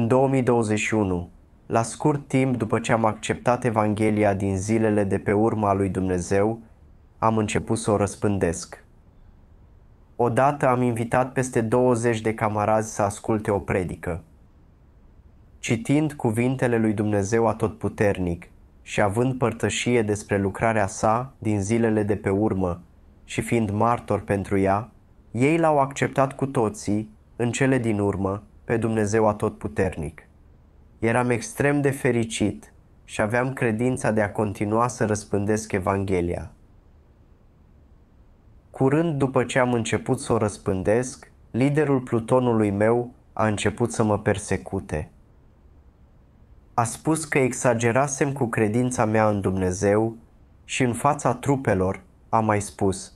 În 2021, la scurt timp după ce am acceptat Evanghelia din zilele de pe urma lui Dumnezeu, am început să o răspândesc. Odată am invitat peste 20 de camarazi să asculte o predică. Citind cuvintele lui Dumnezeu atotputernic și având părtășie despre lucrarea sa din zilele de pe urmă și fiind martor pentru ea, ei l-au acceptat cu toții, în cele din urmă, pe Dumnezeu Atotputernic. Eram extrem de fericit și aveam credința de a continua să răspândesc Evanghelia. Curând după ce am început să o răspândesc, liderul plutonului meu a început să mă persecute. A spus că exagerasem cu credința mea în Dumnezeu și în fața trupelor a mai spus: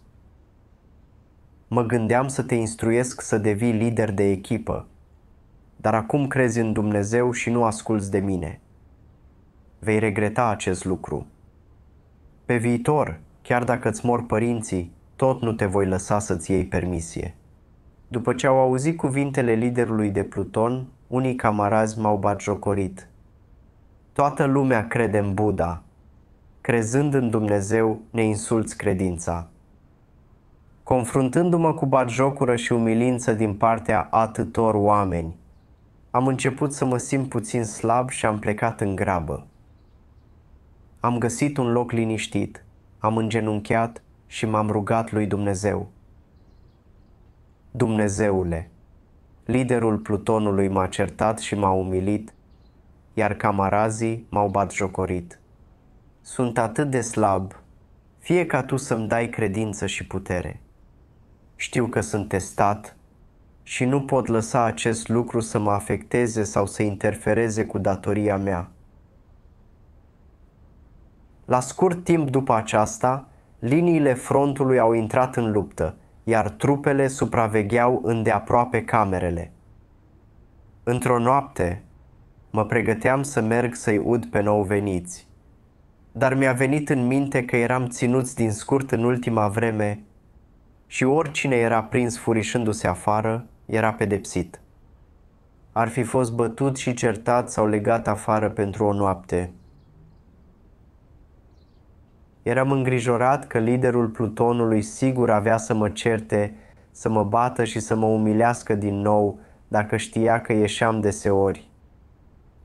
Mă gândeam să te instruiesc să devii lider de echipă, dar acum crezi în Dumnezeu și nu asculți de mine. Vei regreta acest lucru. Pe viitor, chiar dacă îți mor părinții, tot nu te voi lăsa să-ți iei permisie. După ce au auzit cuvintele liderului de Pluton, unii camarazi m-au batjocorit. Toată lumea crede în Buddha. Crezând în Dumnezeu, ne insulți credința. Confruntându-mă cu batjocură și umilință din partea atâtor oameni, am început să mă simt puțin slab și am plecat în grabă. Am găsit un loc liniștit, am îngenunchiat și m-am rugat lui Dumnezeu. Dumnezeule, liderul plutonului m-a certat și m-a umilit, iar camarazii m-au bat jocorit. Sunt atât de slab, fie ca tu să-mi dai credință și putere. Știu că sunt testat, și nu pot lăsa acest lucru să mă afecteze sau să interfereze cu datoria mea. La scurt timp după aceasta, liniile frontului au intrat în luptă, iar trupele supravegheau îndeaproape camerele. Într-o noapte, mă pregăteam să merg să-i ud pe nou veniți, dar mi-a venit în minte că eram ținuți din scurt în ultima vreme și oricine era prins furișându-se afară, era pedepsit. Ar fi fost bătut și certat sau legat afară pentru o noapte. Eram îngrijorat că liderul plutonului sigur avea să mă certe, să mă bată și să mă umilească din nou dacă știa că ieșeam deseori.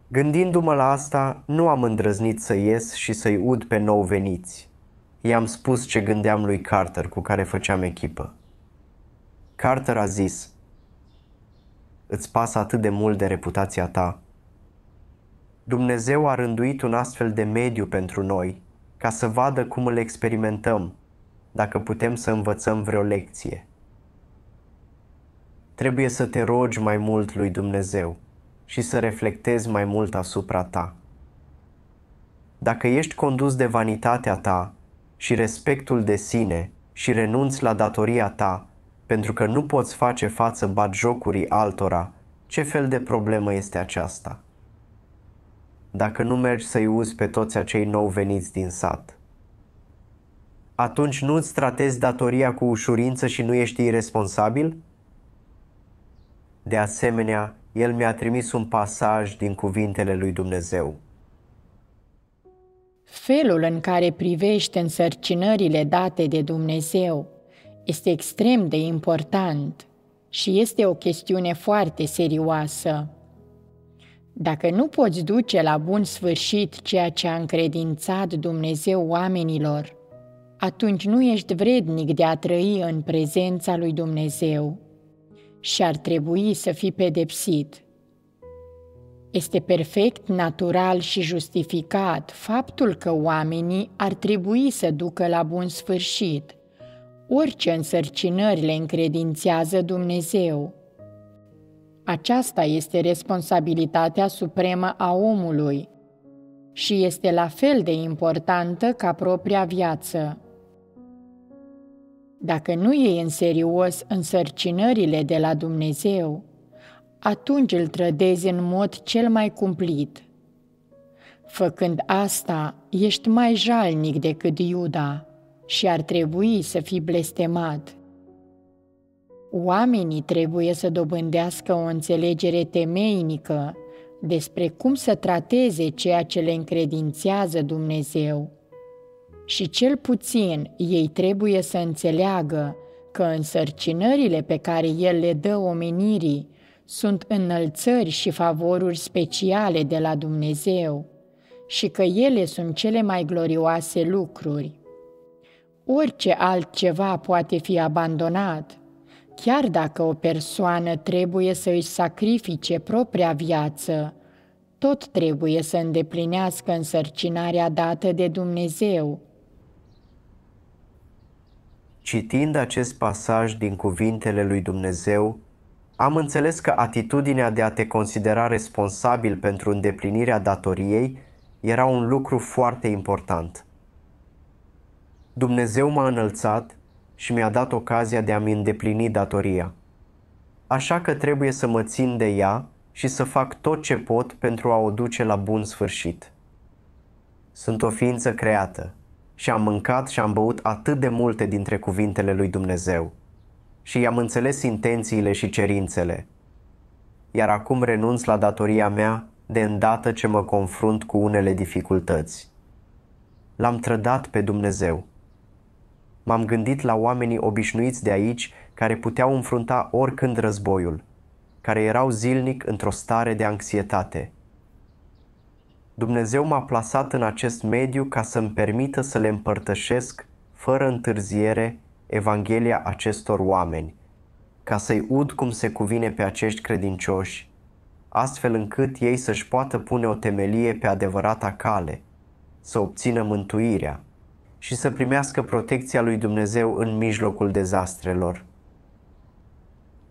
Gândindu-mă la asta, nu am îndrăznit să ies și să-i ud pe nou veniți. I-am spus ce gândeam lui Carter cu care făceam echipă. Carter a zis, îți pasă atât de mult de reputația ta. Dumnezeu a rânduit un astfel de mediu pentru noi, ca să vadă cum îl experimentăm, dacă putem să învățăm vreo lecție. Trebuie să te rogi mai mult lui Dumnezeu și să reflectezi mai mult asupra ta. Dacă ești condus de vanitatea ta și respectul de sine și renunți la datoria ta, pentru că nu poți face față jocurii altora, ce fel de problemă este aceasta? Dacă nu mergi să-i uzi pe toți acei nou veniți din sat. Atunci nu îți tratezi datoria cu ușurință și nu ești irresponsabil? De asemenea, el mi-a trimis un pasaj din cuvintele lui Dumnezeu. Felul în care privește însărcinările date de Dumnezeu este extrem de important și este o chestiune foarte serioasă. Dacă nu poți duce la bun sfârșit ceea ce a încredințat Dumnezeu oamenilor, atunci nu ești vrednic de a trăi în prezența lui Dumnezeu și ar trebui să fii pedepsit. Este perfect natural și justificat faptul că oamenii ar trebui să ducă la bun sfârșit orice însărcinări le încredințează Dumnezeu. Aceasta este responsabilitatea supremă a omului și este la fel de importantă ca propria viață. Dacă nu iei în serios însărcinările de la Dumnezeu, atunci îl trădezi în mod cel mai cumplit. Făcând asta, ești mai jalnic decât Iuda și ar trebui să fii blestemat. Oamenii trebuie să dobândească o înțelegere temeinică despre cum să trateze ceea ce le încredințează Dumnezeu. Și cel puțin ei trebuie să înțeleagă că însărcinările pe care El le dă omenirii sunt înălțări și favoruri speciale de la Dumnezeu și că ele sunt cele mai glorioase lucruri. Orice altceva poate fi abandonat, chiar dacă o persoană trebuie să își sacrifice propria viață, tot trebuie să îndeplinească însărcinarea dată de Dumnezeu. Citind acest pasaj din cuvintele lui Dumnezeu, am înțeles că atitudinea de a te considera responsabil pentru îndeplinirea datoriei era un lucru foarte important. Dumnezeu m-a înălțat și mi-a dat ocazia de a-mi îndeplini datoria. Așa că trebuie să mă țin de ea și să fac tot ce pot pentru a o duce la bun sfârșit. Sunt o ființă creată și am mâncat și am băut atât de multe dintre cuvintele lui Dumnezeu și i-am înțeles intențiile și cerințele. Iar acum renunț la datoria mea de îndată ce mă confrunt cu unele dificultăți. L-am trădat pe Dumnezeu m-am gândit la oamenii obișnuiți de aici care puteau înfrunta oricând războiul, care erau zilnic într-o stare de anxietate. Dumnezeu m-a plasat în acest mediu ca să-mi permită să le împărtășesc, fără întârziere, Evanghelia acestor oameni, ca să-i ud cum se cuvine pe acești credincioși, astfel încât ei să-și poată pune o temelie pe adevărata cale, să obțină mântuirea și să primească protecția lui Dumnezeu în mijlocul dezastrelor.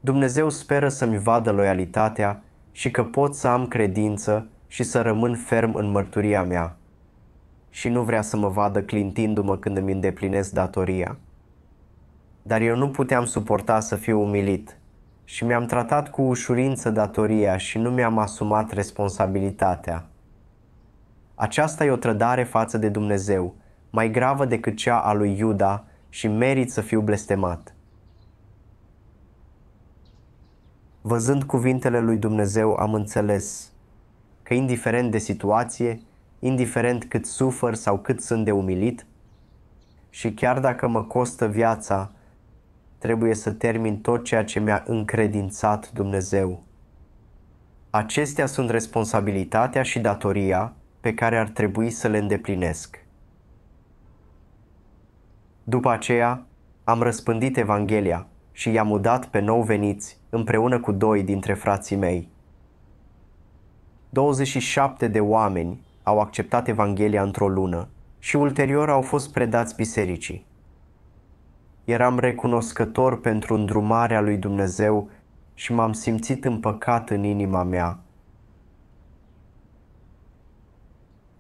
Dumnezeu speră să-mi vadă loialitatea și că pot să am credință și să rămân ferm în mărturia mea. Și nu vrea să mă vadă clintindu-mă când îmi îndeplinesc datoria. Dar eu nu puteam suporta să fiu umilit și mi-am tratat cu ușurință datoria și nu mi-am asumat responsabilitatea. Aceasta e o trădare față de Dumnezeu – mai gravă decât cea a lui Iuda și merit să fiu blestemat. Văzând cuvintele lui Dumnezeu am înțeles că indiferent de situație, indiferent cât sufăr sau cât sunt de umilit, și chiar dacă mă costă viața, trebuie să termin tot ceea ce mi-a încredințat Dumnezeu. Acestea sunt responsabilitatea și datoria pe care ar trebui să le îndeplinesc. După aceea am răspândit Evanghelia și i-am udat pe nou veniți împreună cu doi dintre frații mei. 27 de oameni au acceptat Evanghelia într-o lună și ulterior au fost predați bisericii. Eram recunoscător pentru îndrumarea lui Dumnezeu și m-am simțit împăcat în inima mea.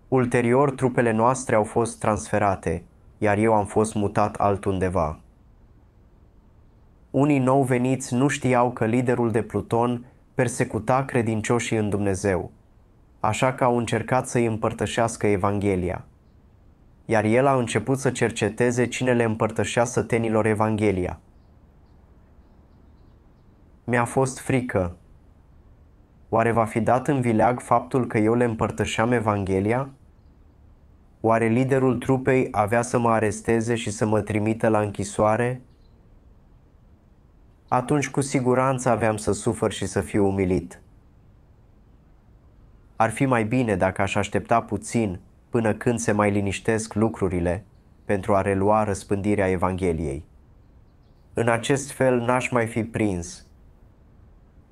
Ulterior, trupele noastre au fost transferate iar eu am fost mutat altundeva. Unii nou veniți nu știau că liderul de Pluton persecuta credincioșii în Dumnezeu, așa că au încercat să-i împărtășească Evanghelia. Iar el a început să cerceteze cine le împărtășea sătenilor Evanghelia. Mi-a fost frică. Oare va fi dat în vileag faptul că eu le împărtășeam Evanghelia? Oare liderul trupei avea să mă aresteze și să mă trimită la închisoare? Atunci cu siguranță aveam să sufăr și să fiu umilit. Ar fi mai bine dacă aș aștepta puțin până când se mai liniștesc lucrurile pentru a relua răspândirea Evangheliei. În acest fel n-aș mai fi prins.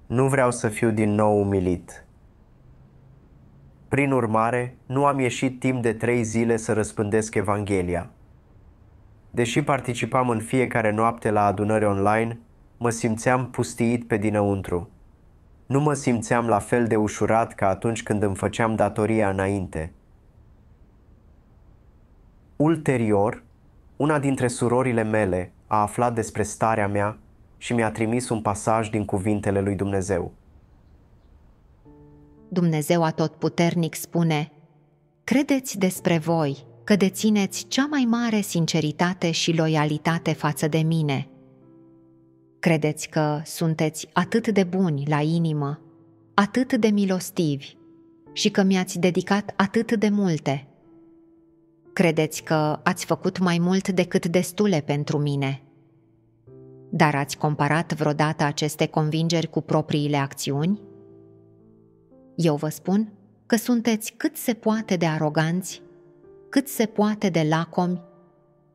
Nu vreau să fiu din nou umilit. Prin urmare, nu am ieșit timp de trei zile să răspândesc Evanghelia. Deși participam în fiecare noapte la adunări online, mă simțeam pustiit pe dinăuntru. Nu mă simțeam la fel de ușurat ca atunci când îmi făceam datoria înainte. Ulterior, una dintre surorile mele a aflat despre starea mea și mi-a trimis un pasaj din cuvintele lui Dumnezeu. Dumnezeu Atotputernic spune, Credeți despre voi că dețineți cea mai mare sinceritate și loialitate față de mine. Credeți că sunteți atât de buni la inimă, atât de milostivi și că mi-ați dedicat atât de multe. Credeți că ați făcut mai mult decât destule pentru mine. Dar ați comparat vreodată aceste convingeri cu propriile acțiuni? Eu vă spun că sunteți cât se poate de aroganți, cât se poate de lacomi,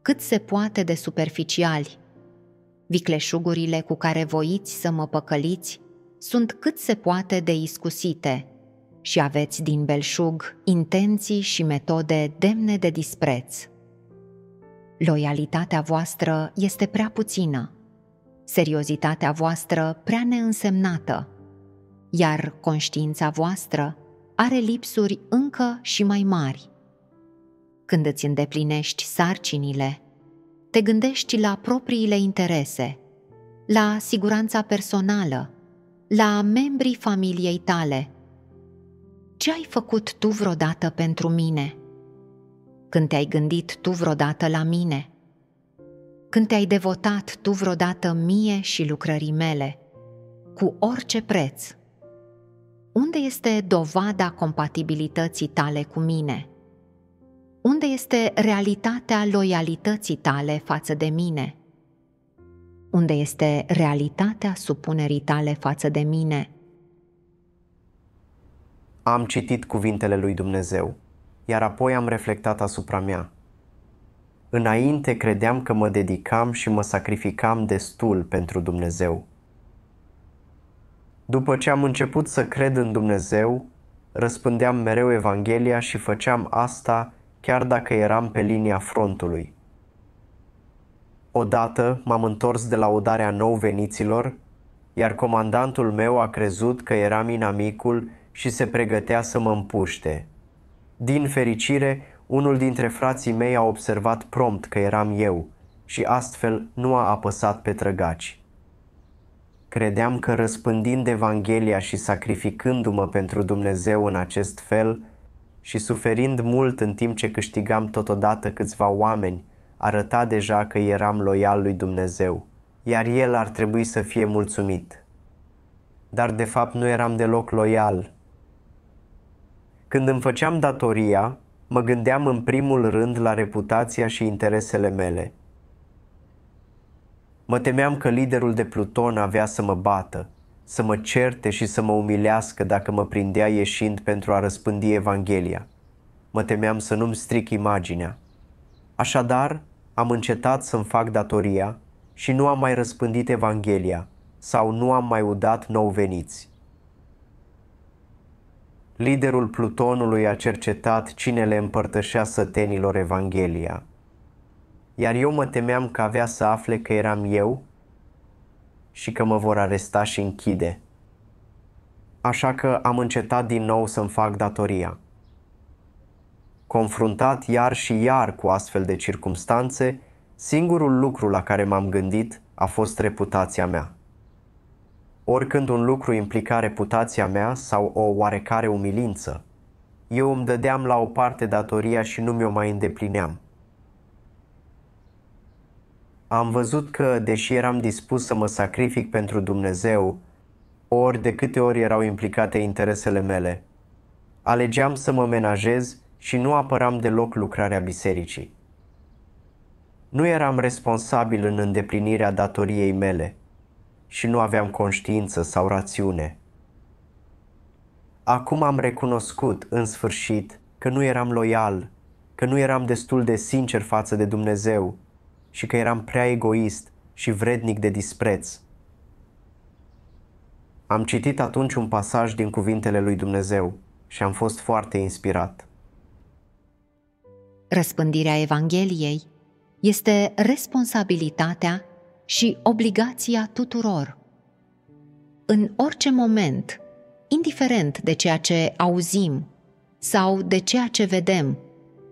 cât se poate de superficiali. Vicleșugurile cu care voiți să mă păcăliți sunt cât se poate de iscusite și aveți din belșug intenții și metode demne de dispreț. Loialitatea voastră este prea puțină, seriozitatea voastră prea neînsemnată – iar conștiința voastră are lipsuri încă și mai mari. Când îți îndeplinești sarcinile, te gândești la propriile interese, la siguranța personală, la membrii familiei tale. Ce ai făcut tu vreodată pentru mine? Când te-ai gândit tu vreodată la mine? Când te-ai devotat tu vreodată mie și lucrării mele, cu orice preț? Unde este dovada compatibilității tale cu mine? Unde este realitatea loialității tale față de mine? Unde este realitatea supunerii tale față de mine? Am citit cuvintele lui Dumnezeu, iar apoi am reflectat asupra mea. Înainte credeam că mă dedicam și mă sacrificam destul pentru Dumnezeu după ce am început să cred în Dumnezeu, răspândeam mereu Evanghelia și făceam asta chiar dacă eram pe linia frontului. Odată m-am întors de la udarea nou veniților, iar comandantul meu a crezut că eram inamicul și se pregătea să mă împuște. Din fericire, unul dintre frații mei a observat prompt că eram eu și astfel nu a apăsat pe trăgaci. Credeam că răspândind Evanghelia și sacrificându-mă pentru Dumnezeu în acest fel și suferind mult în timp ce câștigam totodată câțiva oameni, arăta deja că eram loial lui Dumnezeu, iar el ar trebui să fie mulțumit. Dar de fapt nu eram deloc loial. Când îmi făceam datoria, mă gândeam în primul rând la reputația și interesele mele – Mă temeam că liderul de Pluton avea să mă bată, să mă certe și să mă umilească dacă mă prindea ieșind pentru a răspândi Evanghelia. Mă temeam să nu-mi stric imaginea. Așadar, am încetat să-mi fac datoria și nu am mai răspândit Evanghelia sau nu am mai udat nou veniți. Liderul Plutonului a cercetat cine le împărtășea sătenilor Evanghelia – iar eu mă temeam că avea să afle că eram eu și că mă vor aresta și închide. Așa că am încetat din nou să-mi fac datoria. Confruntat iar și iar cu astfel de circumstanțe, singurul lucru la care m-am gândit a fost reputația mea. Oricând un lucru implica reputația mea sau o oarecare umilință, eu îmi dădeam la o parte datoria și nu mi-o mai îndeplineam. Am văzut că, deși eram dispus să mă sacrific pentru Dumnezeu, ori de câte ori erau implicate interesele mele, alegeam să mă menajez și nu apăram deloc lucrarea bisericii. Nu eram responsabil în îndeplinirea datoriei mele și nu aveam conștiință sau rațiune. Acum am recunoscut, în sfârșit, că nu eram loial, că nu eram destul de sincer față de Dumnezeu și că eram prea egoist și vrednic de dispreț. Am citit atunci un pasaj din Cuvintele lui Dumnezeu și am fost foarte inspirat. Răspândirea Evangheliei este responsabilitatea și obligația tuturor. În orice moment, indiferent de ceea ce auzim sau de ceea ce vedem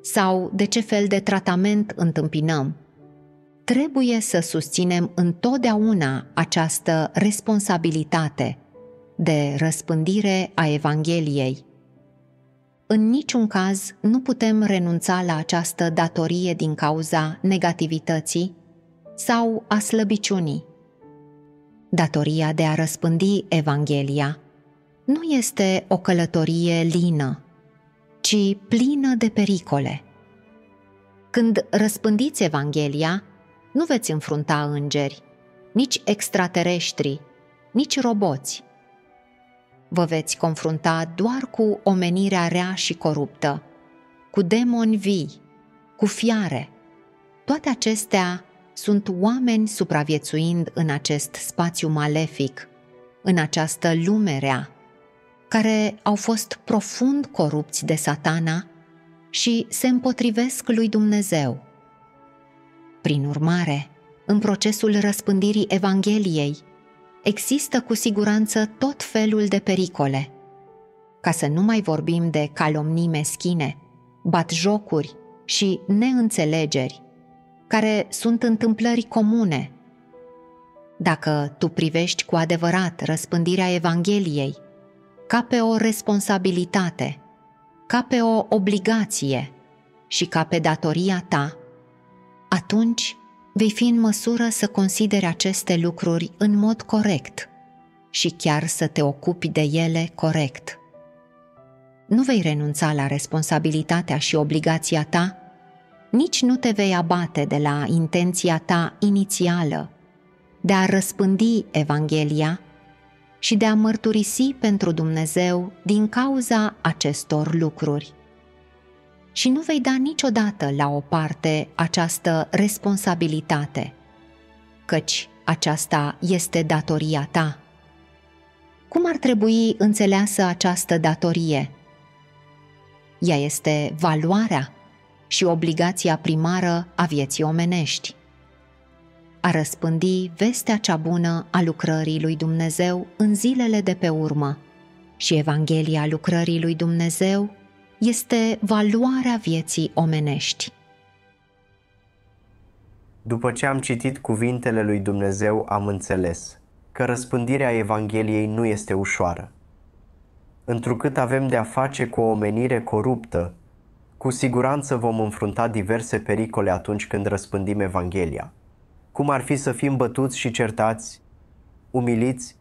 sau de ce fel de tratament întâmpinăm, trebuie să susținem întotdeauna această responsabilitate de răspândire a Evangheliei. În niciun caz nu putem renunța la această datorie din cauza negativității sau a slăbiciunii. Datoria de a răspândi Evanghelia nu este o călătorie lină, ci plină de pericole. Când răspândiți Evanghelia, nu veți înfrunta îngeri, nici extraterestri, nici roboți. Vă veți confrunta doar cu omenirea rea și coruptă, cu demoni vii, cu fiare. Toate acestea sunt oameni supraviețuind în acest spațiu malefic, în această lume rea, care au fost profund corupți de satana și se împotrivesc lui Dumnezeu. Prin urmare, în procesul răspândirii Evangheliei, există cu siguranță tot felul de pericole. Ca să nu mai vorbim de calomnii meschine, batjocuri și neînțelegeri, care sunt întâmplări comune. Dacă tu privești cu adevărat răspândirea Evangheliei ca pe o responsabilitate, ca pe o obligație și ca pe datoria ta, atunci vei fi în măsură să consideri aceste lucruri în mod corect și chiar să te ocupi de ele corect. Nu vei renunța la responsabilitatea și obligația ta, nici nu te vei abate de la intenția ta inițială de a răspândi Evanghelia și de a mărturisi pentru Dumnezeu din cauza acestor lucruri și nu vei da niciodată la o parte această responsabilitate, căci aceasta este datoria ta. Cum ar trebui înțeleasă această datorie? Ea este valoarea și obligația primară a vieții omenești. A răspândi vestea cea bună a lucrării lui Dumnezeu în zilele de pe urmă și Evanghelia lucrării lui Dumnezeu este valoarea vieții omenești. După ce am citit cuvintele lui Dumnezeu, am înțeles că răspândirea Evangheliei nu este ușoară. Întrucât avem de-a face cu o omenire coruptă, cu siguranță vom înfrunta diverse pericole atunci când răspândim Evanghelia. Cum ar fi să fim bătuți și certați, umiliți,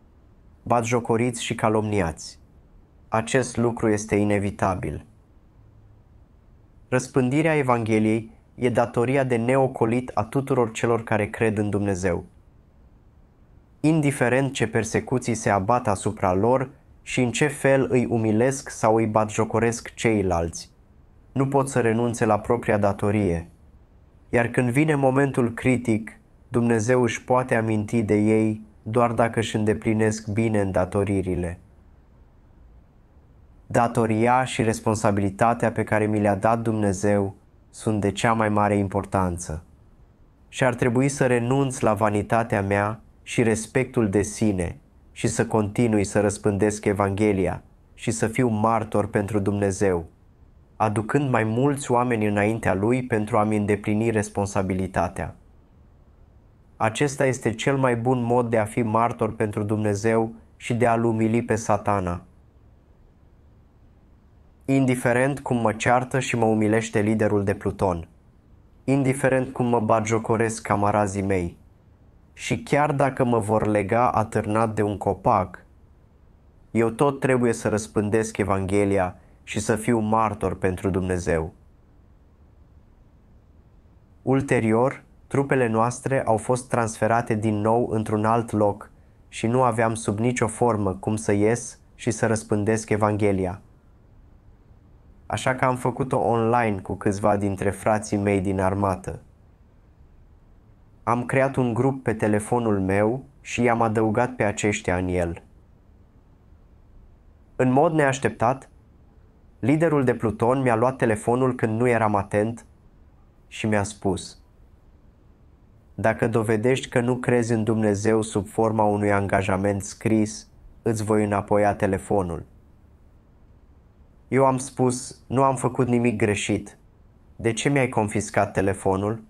batjocoriți și calomniați. Acest lucru este inevitabil – Răspândirea Evangheliei e datoria de neocolit a tuturor celor care cred în Dumnezeu. Indiferent ce persecuții se abat asupra lor și în ce fel îi umilesc sau îi batjocoresc ceilalți, nu pot să renunțe la propria datorie. Iar când vine momentul critic, Dumnezeu își poate aminti de ei doar dacă își îndeplinesc bine îndatoririle datoria și responsabilitatea pe care mi le-a dat Dumnezeu sunt de cea mai mare importanță. Și ar trebui să renunț la vanitatea mea și respectul de sine și să continui să răspândesc Evanghelia și să fiu martor pentru Dumnezeu, aducând mai mulți oameni înaintea Lui pentru a-mi îndeplini responsabilitatea. Acesta este cel mai bun mod de a fi martor pentru Dumnezeu și de a-L umili pe satana – indiferent cum mă ceartă și mă umilește liderul de pluton, indiferent cum mă bagiocoresc camarazii mei, și chiar dacă mă vor lega atârnat de un copac, eu tot trebuie să răspândesc Evanghelia și să fiu martor pentru Dumnezeu. Ulterior, trupele noastre au fost transferate din nou într-un alt loc și nu aveam sub nicio formă cum să ies și să răspândesc Evanghelia așa că am făcut-o online cu câțiva dintre frații mei din armată. Am creat un grup pe telefonul meu și i-am adăugat pe aceștia în el. În mod neașteptat, liderul de pluton mi-a luat telefonul când nu eram atent și mi-a spus: Dacă dovedești că nu crezi în Dumnezeu sub forma unui angajament scris, îți voi înapoia telefonul. Eu am spus, nu am făcut nimic greșit. De ce mi-ai confiscat telefonul?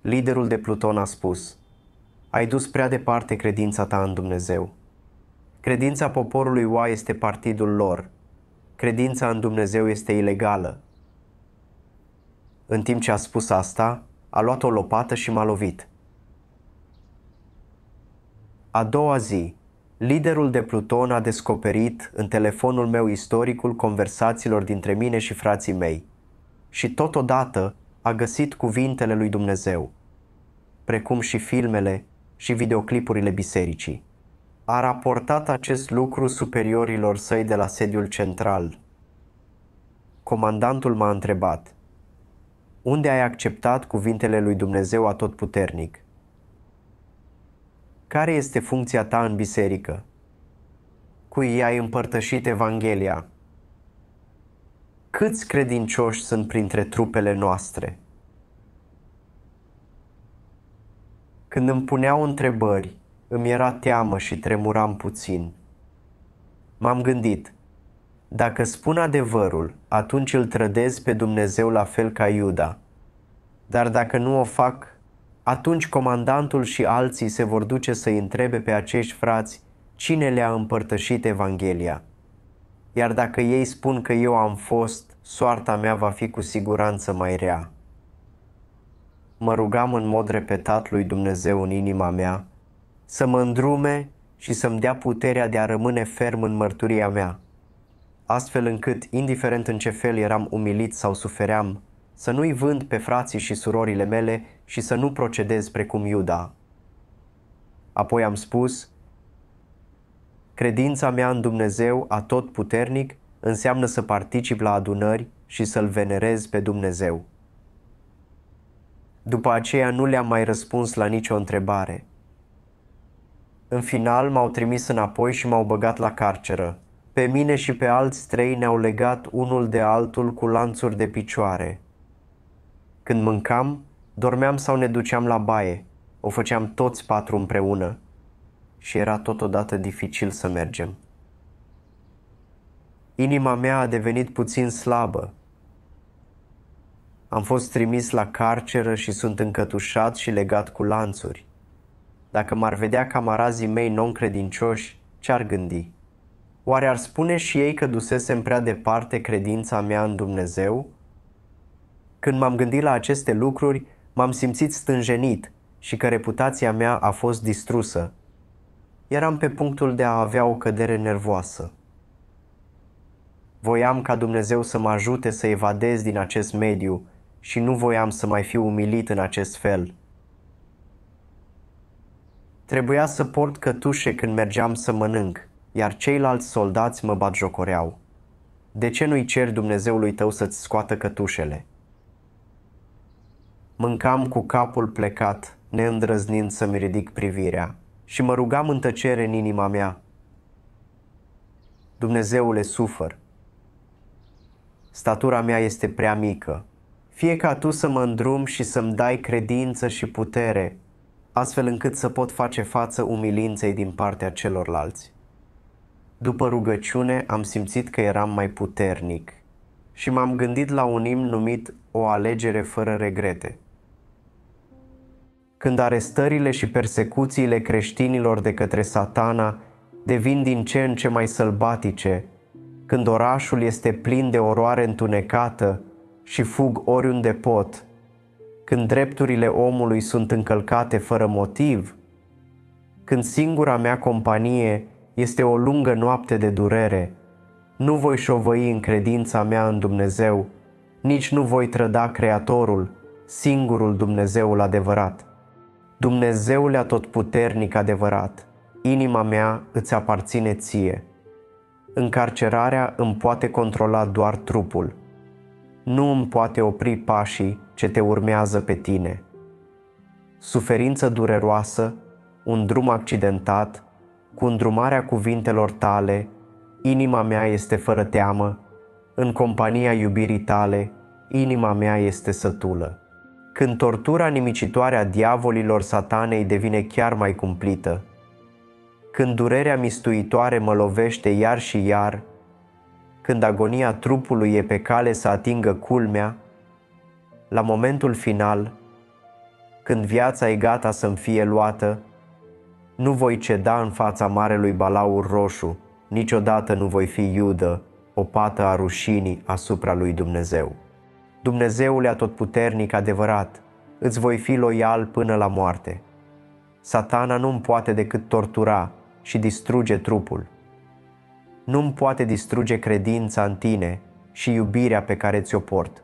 Liderul de Pluton a spus, ai dus prea departe credința ta în Dumnezeu. Credința poporului Oa este partidul lor. Credința în Dumnezeu este ilegală. În timp ce a spus asta, a luat o lopată și m-a lovit. A doua zi, Liderul de Pluton a descoperit în telefonul meu istoricul conversațiilor dintre mine și frații mei și totodată a găsit cuvintele lui Dumnezeu, precum și filmele și videoclipurile bisericii. A raportat acest lucru superiorilor săi de la sediul central. Comandantul m-a întrebat: Unde ai acceptat cuvintele lui Dumnezeu atotputernic? Care este funcția ta în biserică? Cui ai împărtășit Evanghelia? Câți credincioși sunt printre trupele noastre? Când îmi puneau întrebări, îmi era teamă și tremuram puțin. M-am gândit, dacă spun adevărul, atunci îl trădez pe Dumnezeu la fel ca Iuda. Dar dacă nu o fac, atunci comandantul și alții se vor duce să întrebe pe acești frați cine le-a împărtășit Evanghelia. Iar dacă ei spun că eu am fost, soarta mea va fi cu siguranță mai rea. Mă rugam în mod repetat lui Dumnezeu în inima mea să mă îndrume și să-mi dea puterea de a rămâne ferm în mărturia mea, astfel încât, indiferent în ce fel eram umilit sau sufeream, să nu-i vând pe frații și surorile mele și să nu procedez precum Iuda. Apoi am spus, credința mea în Dumnezeu a tot puternic înseamnă să particip la adunări și să-L venerez pe Dumnezeu. După aceea nu le-am mai răspuns la nicio întrebare. În final m-au trimis înapoi și m-au băgat la carceră. Pe mine și pe alți trei ne-au legat unul de altul cu lanțuri de picioare – când mâncam, dormeam sau ne duceam la baie. O făceam toți patru împreună. Și era totodată dificil să mergem. Inima mea a devenit puțin slabă. Am fost trimis la carceră și sunt încătușat și legat cu lanțuri. Dacă m-ar vedea camarazii mei non-credincioși, ce-ar gândi? Oare ar spune și ei că dusesem prea departe credința mea în Dumnezeu? Când m-am gândit la aceste lucruri, m-am simțit stânjenit și că reputația mea a fost distrusă. Eram pe punctul de a avea o cădere nervoasă. Voiam ca Dumnezeu să mă ajute să evadez din acest mediu și nu voiam să mai fiu umilit în acest fel. Trebuia să port cătușe când mergeam să mănânc, iar ceilalți soldați mă batjocoreau. De ce nu-i ceri Dumnezeului tău să-ți scoată cătușele?" Mâncam cu capul plecat, neîndrăznind să-mi ridic privirea și mă rugam în tăcere în inima mea. Dumnezeule, sufăr. Statura mea este prea mică. Fie ca tu să mă îndrum și să-mi dai credință și putere, astfel încât să pot face față umilinței din partea celorlalți. După rugăciune am simțit că eram mai puternic și m-am gândit la un imn numit O alegere fără regrete când arestările și persecuțiile creștinilor de către satana devin din ce în ce mai sălbatice, când orașul este plin de oroare întunecată și fug oriunde pot, când drepturile omului sunt încălcate fără motiv, când singura mea companie este o lungă noapte de durere, nu voi șovăi în credința mea în Dumnezeu, nici nu voi trăda Creatorul, singurul Dumnezeul adevărat. Dumnezeule atotputernic adevărat, inima mea îți aparține ție. Încarcerarea îmi poate controla doar trupul. Nu îmi poate opri pașii ce te urmează pe tine. Suferință dureroasă, un drum accidentat, cu îndrumarea cuvintelor tale, inima mea este fără teamă, în compania iubirii tale, inima mea este sătulă când tortura nimicitoare a diavolilor satanei devine chiar mai cumplită, când durerea mistuitoare mă lovește iar și iar, când agonia trupului e pe cale să atingă culmea, la momentul final, când viața e gata să-mi fie luată, nu voi ceda în fața marelui balaur roșu, niciodată nu voi fi iudă, o pată a rușinii asupra lui Dumnezeu. Dumnezeule atotputernic adevărat, îți voi fi loial până la moarte. Satana nu-mi poate decât tortura și distruge trupul. Nu-mi poate distruge credința în tine și iubirea pe care ți-o port.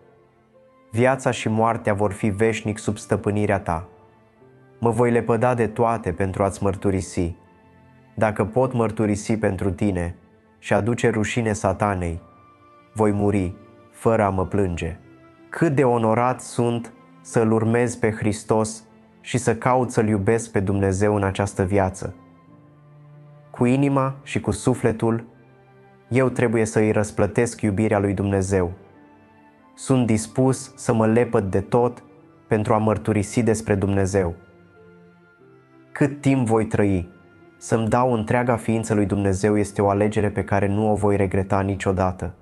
Viața și moartea vor fi veșnic sub stăpânirea ta. Mă voi lepăda de toate pentru a-ți mărturisi. Dacă pot mărturisi pentru tine și aduce rușine satanei, voi muri fără a mă plânge cât de onorat sunt să-L urmez pe Hristos și să caut să-L iubesc pe Dumnezeu în această viață. Cu inima și cu sufletul, eu trebuie să îi răsplătesc iubirea lui Dumnezeu. Sunt dispus să mă lepăd de tot pentru a mărturisi despre Dumnezeu. Cât timp voi trăi, să-mi dau întreaga ființă lui Dumnezeu este o alegere pe care nu o voi regreta niciodată.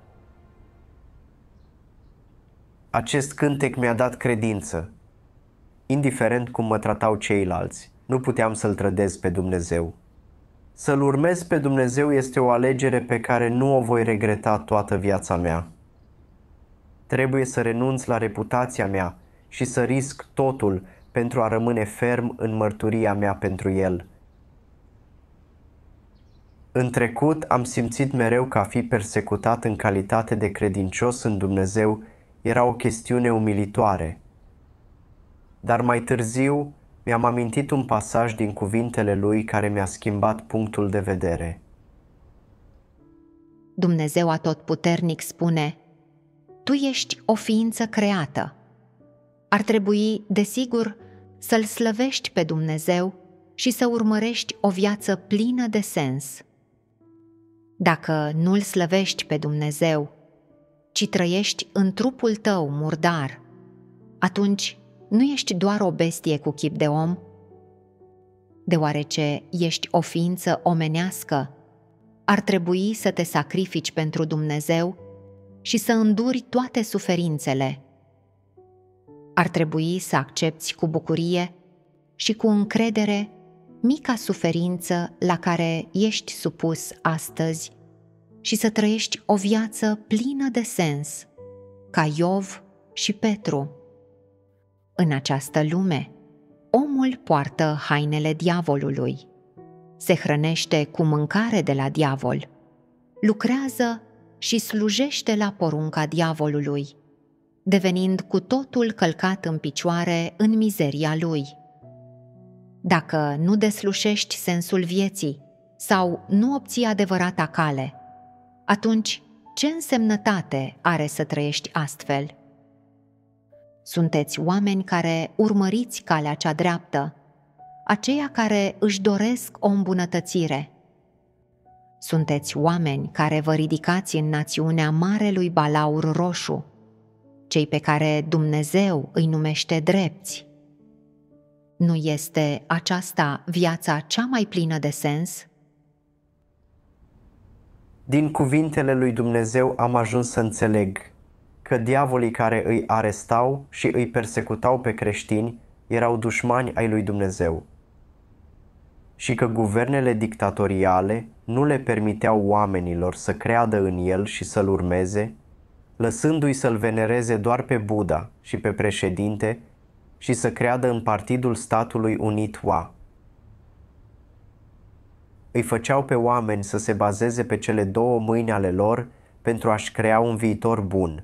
Acest cântec mi-a dat credință. Indiferent cum mă tratau ceilalți, nu puteam să-L trădez pe Dumnezeu. Să-L urmez pe Dumnezeu este o alegere pe care nu o voi regreta toată viața mea. Trebuie să renunț la reputația mea și să risc totul pentru a rămâne ferm în mărturia mea pentru El. În trecut am simțit mereu că a fi persecutat în calitate de credincios în Dumnezeu era o chestiune umilitoare. Dar mai târziu mi-am amintit un pasaj din cuvintele lui care mi-a schimbat punctul de vedere. Dumnezeu Atotputernic spune: Tu ești o ființă creată. Ar trebui, desigur, să-l slăvești pe Dumnezeu și să urmărești o viață plină de sens. Dacă nu-l slăvești pe Dumnezeu ci trăiești în trupul tău murdar, atunci nu ești doar o bestie cu chip de om, deoarece ești o ființă omenească, ar trebui să te sacrifici pentru Dumnezeu și să înduri toate suferințele. Ar trebui să accepti cu bucurie și cu încredere mica suferință la care ești supus astăzi și să trăiești o viață plină de sens, ca Iov și Petru. În această lume, omul poartă hainele diavolului, se hrănește cu mâncare de la diavol, lucrează și slujește la porunca diavolului, devenind cu totul călcat în picioare în mizeria lui. Dacă nu deslușești sensul vieții sau nu obții adevărata cale, atunci ce însemnătate are să trăiești astfel? Sunteți oameni care urmăriți calea cea dreaptă, aceia care își doresc o îmbunătățire. Sunteți oameni care vă ridicați în națiunea Marelui Balaur Roșu, cei pe care Dumnezeu îi numește drepți. Nu este aceasta viața cea mai plină de sens? Din cuvintele lui Dumnezeu am ajuns să înțeleg că diavolii care îi arestau și îi persecutau pe creștini erau dușmani ai lui Dumnezeu și că guvernele dictatoriale nu le permiteau oamenilor să creadă în el și să-l urmeze, lăsându-i să-l venereze doar pe Buddha și pe președinte și să creadă în Partidul Statului Unit Wa, îi făceau pe oameni să se bazeze pe cele două mâini ale lor pentru a-și crea un viitor bun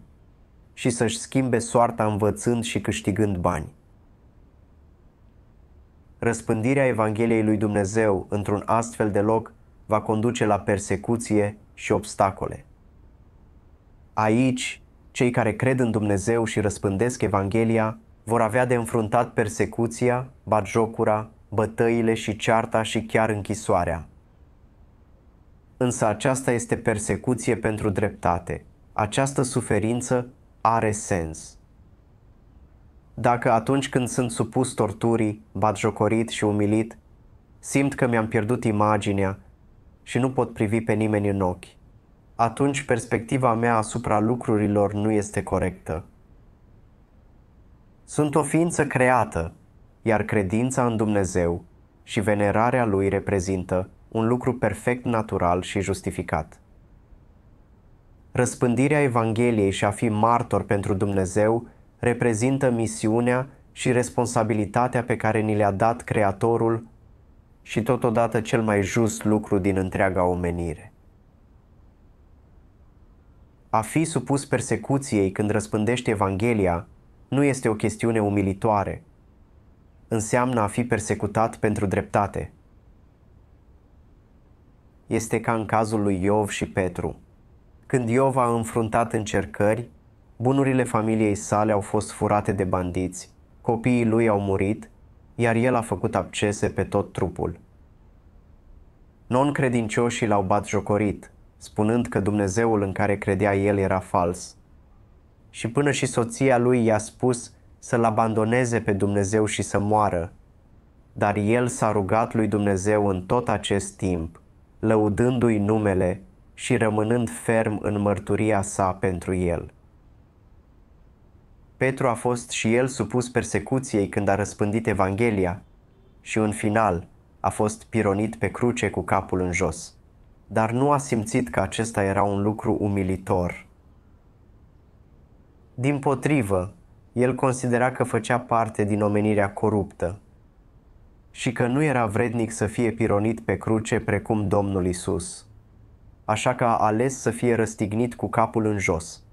și să-și schimbe soarta învățând și câștigând bani. Răspândirea Evangheliei lui Dumnezeu într-un astfel de loc va conduce la persecuție și obstacole. Aici, cei care cred în Dumnezeu și răspândesc Evanghelia vor avea de înfruntat persecuția, bagiocura, bătăile și cearta și chiar închisoarea – însă aceasta este persecuție pentru dreptate. Această suferință are sens. Dacă atunci când sunt supus torturii, batjocorit și umilit, simt că mi-am pierdut imaginea și nu pot privi pe nimeni în ochi, atunci perspectiva mea asupra lucrurilor nu este corectă. Sunt o ființă creată, iar credința în Dumnezeu și venerarea lui reprezintă un lucru perfect natural și justificat. Răspândirea Evangheliei și a fi martor pentru Dumnezeu reprezintă misiunea și responsabilitatea pe care ni le-a dat Creatorul și totodată cel mai just lucru din întreaga omenire. A fi supus persecuției când răspândești Evanghelia nu este o chestiune umilitoare. Înseamnă a fi persecutat pentru dreptate este ca în cazul lui Iov și Petru. Când Iov a înfruntat încercări, bunurile familiei sale au fost furate de bandiți, copiii lui au murit, iar el a făcut abcese pe tot trupul. Non-credincioșii l-au bat jocorit, spunând că Dumnezeul în care credea el era fals. Și până și soția lui i-a spus să-l abandoneze pe Dumnezeu și să moară, dar el s-a rugat lui Dumnezeu în tot acest timp lăudându-i numele și rămânând ferm în mărturia sa pentru el. Petru a fost și el supus persecuției când a răspândit Evanghelia și în final a fost pironit pe cruce cu capul în jos. Dar nu a simțit că acesta era un lucru umilitor. Din potrivă, el considera că făcea parte din omenirea coruptă, și că nu era vrednic să fie pironit pe cruce precum Domnul Isus. Așa că a ales să fie răstignit cu capul în jos,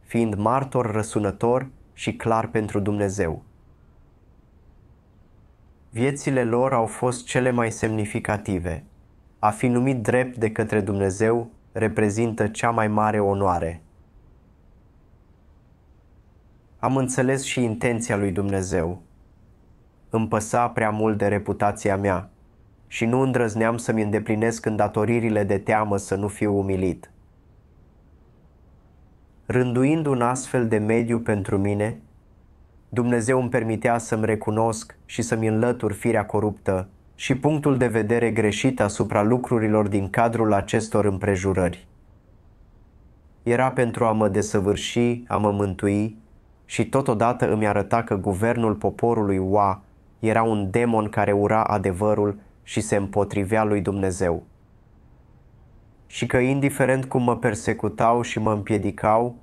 fiind martor răsunător și clar pentru Dumnezeu. Viețile lor au fost cele mai semnificative. A fi numit drept de către Dumnezeu reprezintă cea mai mare onoare. Am înțeles și intenția lui Dumnezeu îmi păsa prea mult de reputația mea și nu îndrăzneam să-mi îndeplinesc îndatoririle de teamă să nu fiu umilit. Rânduind un astfel de mediu pentru mine, Dumnezeu îmi permitea să-mi recunosc și să-mi înlătur firea coruptă și punctul de vedere greșit asupra lucrurilor din cadrul acestor împrejurări. Era pentru a mă desăvârși, a mă mântui și totodată îmi arăta că guvernul poporului Oa era un demon care ura adevărul și se împotrivea lui Dumnezeu. Și că indiferent cum mă persecutau și mă împiedicau,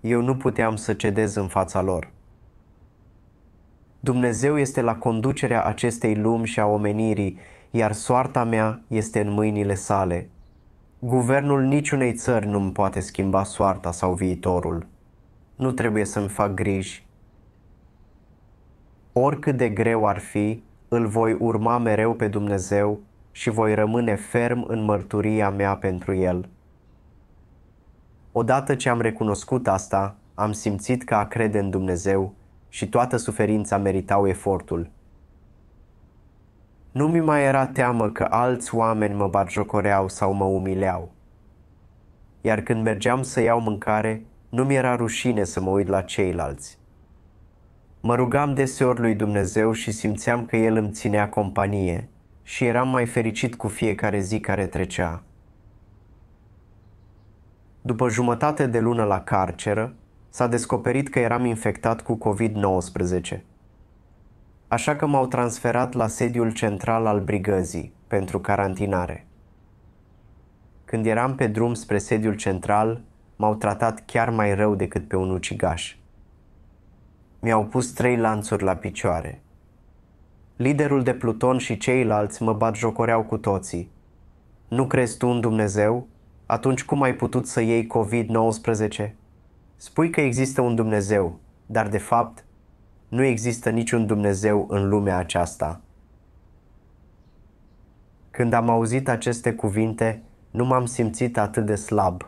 eu nu puteam să cedez în fața lor. Dumnezeu este la conducerea acestei lumi și a omenirii, iar soarta mea este în mâinile sale. Guvernul niciunei țări nu-mi poate schimba soarta sau viitorul. Nu trebuie să-mi fac griji, oricât de greu ar fi, îl voi urma mereu pe Dumnezeu și voi rămâne ferm în mărturia mea pentru El. Odată ce am recunoscut asta, am simțit că a crede în Dumnezeu și toată suferința meritau efortul. Nu mi mai era teamă că alți oameni mă barjocoreau sau mă umileau. Iar când mergeam să iau mâncare, nu mi era rușine să mă uit la ceilalți. Mă rugam deseori lui Dumnezeu și simțeam că El îmi ținea companie și eram mai fericit cu fiecare zi care trecea. După jumătate de lună la carceră, s-a descoperit că eram infectat cu COVID-19. Așa că m-au transferat la sediul central al brigăzii pentru carantinare. Când eram pe drum spre sediul central, m-au tratat chiar mai rău decât pe un ucigaș. Mi-au pus trei lanțuri la picioare. Liderul de Pluton și ceilalți mă bat jocoreau cu toții. Nu crezi tu în Dumnezeu? Atunci cum ai putut să iei COVID-19? Spui că există un Dumnezeu, dar de fapt nu există niciun Dumnezeu în lumea aceasta. Când am auzit aceste cuvinte, nu m-am simțit atât de slab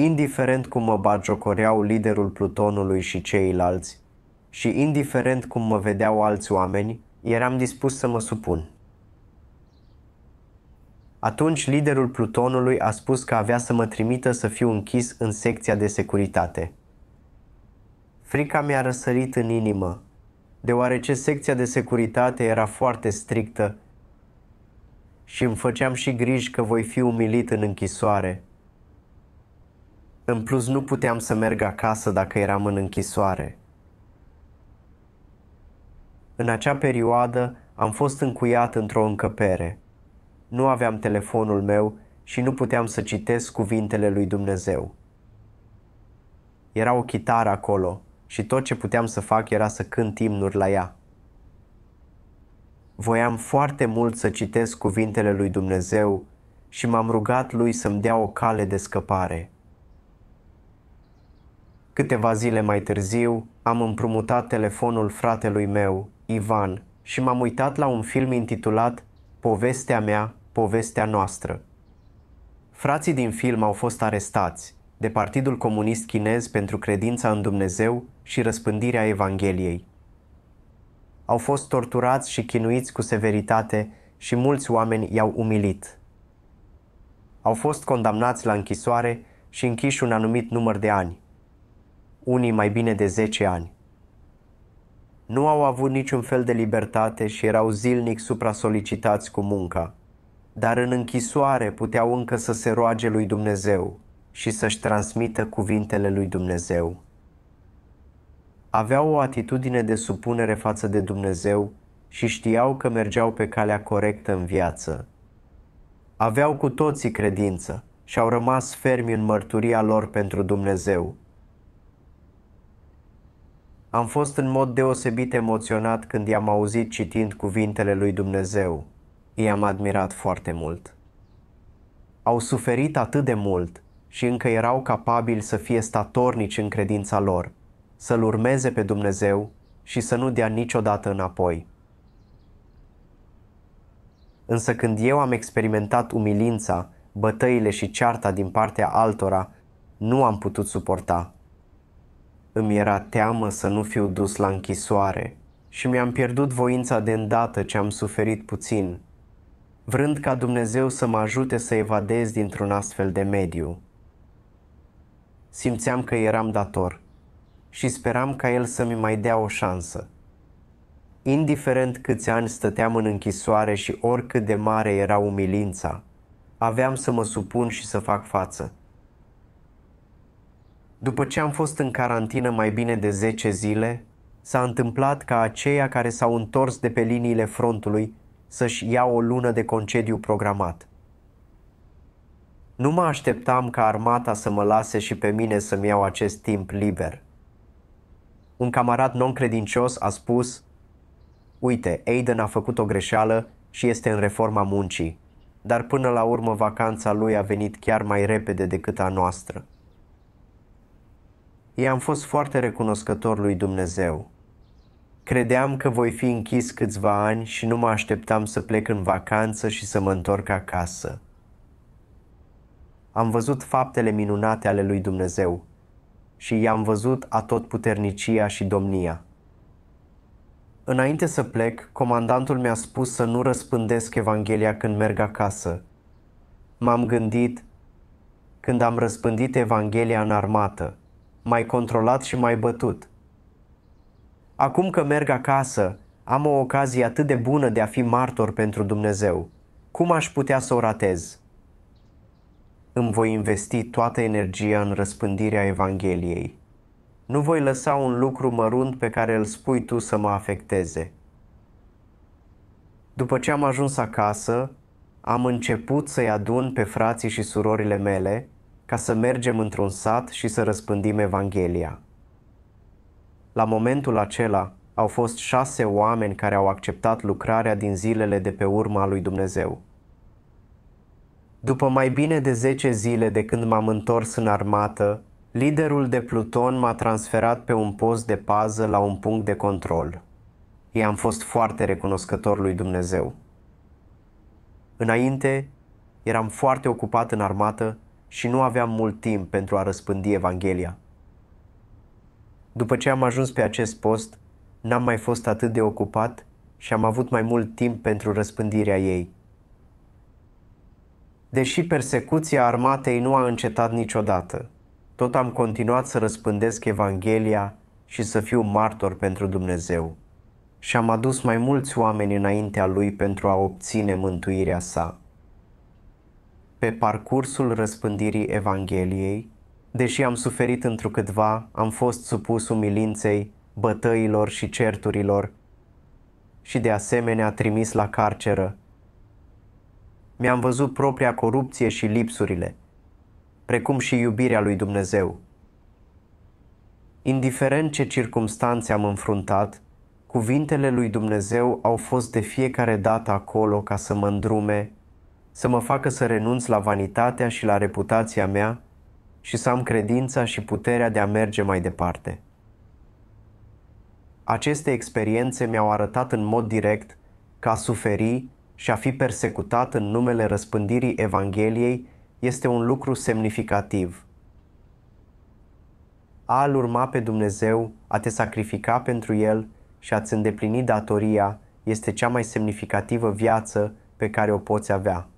indiferent cum mă bagiocoreau liderul plutonului și ceilalți, și indiferent cum mă vedeau alți oameni, eram dispus să mă supun. Atunci liderul plutonului a spus că avea să mă trimită să fiu închis în secția de securitate. Frica mi-a răsărit în inimă, deoarece secția de securitate era foarte strictă și îmi făceam și griji că voi fi umilit în închisoare – în plus, nu puteam să merg acasă dacă eram în închisoare. În acea perioadă am fost încuiat într-o încăpere. Nu aveam telefonul meu și nu puteam să citesc cuvintele lui Dumnezeu. Era o chitară acolo și tot ce puteam să fac era să cânt timnuri la ea. Voiam foarte mult să citesc cuvintele lui Dumnezeu și m-am rugat lui să-mi dea o cale de scăpare. Câteva zile mai târziu, am împrumutat telefonul fratelui meu, Ivan, și m-am uitat la un film intitulat Povestea mea, povestea noastră. Frații din film au fost arestați de Partidul Comunist Chinez pentru credința în Dumnezeu și răspândirea Evangheliei. Au fost torturați și chinuiți cu severitate și mulți oameni i-au umilit. Au fost condamnați la închisoare și închiși un anumit număr de ani – unii mai bine de 10 ani. Nu au avut niciun fel de libertate și erau zilnic supra-solicitați cu munca, dar în închisoare puteau încă să se roage lui Dumnezeu și să-și transmită cuvintele lui Dumnezeu. Aveau o atitudine de supunere față de Dumnezeu și știau că mergeau pe calea corectă în viață. Aveau cu toții credință și au rămas fermi în mărturia lor pentru Dumnezeu, am fost în mod deosebit emoționat când i-am auzit citind cuvintele lui Dumnezeu. I-am admirat foarte mult. Au suferit atât de mult și încă erau capabili să fie statornici în credința lor, să-L urmeze pe Dumnezeu și să nu dea niciodată înapoi. Însă când eu am experimentat umilința, bătăile și cearta din partea altora, nu am putut suporta îmi era teamă să nu fiu dus la închisoare și mi-am pierdut voința de îndată ce am suferit puțin, vrând ca Dumnezeu să mă ajute să evadez dintr-un astfel de mediu. Simțeam că eram dator și speram ca El să-mi mai dea o șansă. Indiferent câți ani stăteam în închisoare și oricât de mare era umilința, aveam să mă supun și să fac față. După ce am fost în carantină mai bine de 10 zile, s-a întâmplat ca aceia care s-au întors de pe liniile frontului să-și ia o lună de concediu programat. Nu mă așteptam ca armata să mă lase și pe mine să-mi iau acest timp liber. Un camarad non-credincios a spus Uite, Aiden a făcut o greșeală și este în reforma muncii, dar până la urmă vacanța lui a venit chiar mai repede decât a noastră i-am fost foarte recunoscător lui Dumnezeu. Credeam că voi fi închis câțiva ani și nu mă așteptam să plec în vacanță și să mă întorc acasă. Am văzut faptele minunate ale lui Dumnezeu și i-am văzut atot puternicia și domnia. Înainte să plec, comandantul mi-a spus să nu răspândesc Evanghelia când merg acasă. M-am gândit, când am răspândit Evanghelia în armată – mai controlat și mai bătut. Acum că merg acasă, am o ocazie atât de bună de a fi martor pentru Dumnezeu. Cum aș putea să o ratez? Îmi voi investi toată energia în răspândirea Evangheliei. Nu voi lăsa un lucru mărunt pe care îl spui tu să mă afecteze. După ce am ajuns acasă, am început să-i adun pe frații și surorile mele ca să mergem într-un sat și să răspândim Evanghelia. La momentul acela au fost șase oameni care au acceptat lucrarea din zilele de pe urma lui Dumnezeu. După mai bine de 10 zile de când m-am întors în armată, liderul de pluton m-a transferat pe un post de pază la un punct de control. I-am fost foarte recunoscător lui Dumnezeu. Înainte, eram foarte ocupat în armată și nu aveam mult timp pentru a răspândi Evanghelia. După ce am ajuns pe acest post, n-am mai fost atât de ocupat și am avut mai mult timp pentru răspândirea ei. Deși persecuția armatei nu a încetat niciodată, tot am continuat să răspândesc Evanghelia și să fiu martor pentru Dumnezeu. Și am adus mai mulți oameni înaintea lui pentru a obține mântuirea sa pe parcursul răspândirii Evangheliei, deși am suferit întrucâtva, am fost supus umilinței, bătăilor și certurilor și de asemenea trimis la carceră. Mi-am văzut propria corupție și lipsurile, precum și iubirea lui Dumnezeu. Indiferent ce circumstanțe am înfruntat, cuvintele lui Dumnezeu au fost de fiecare dată acolo ca să mă îndrume să mă facă să renunț la vanitatea și la reputația mea și să am credința și puterea de a merge mai departe. Aceste experiențe mi-au arătat în mod direct că a suferi și a fi persecutat în numele răspândirii Evangheliei este un lucru semnificativ. A-L urma pe Dumnezeu, a te sacrifica pentru El și a-ți îndeplini datoria este cea mai semnificativă viață pe care o poți avea.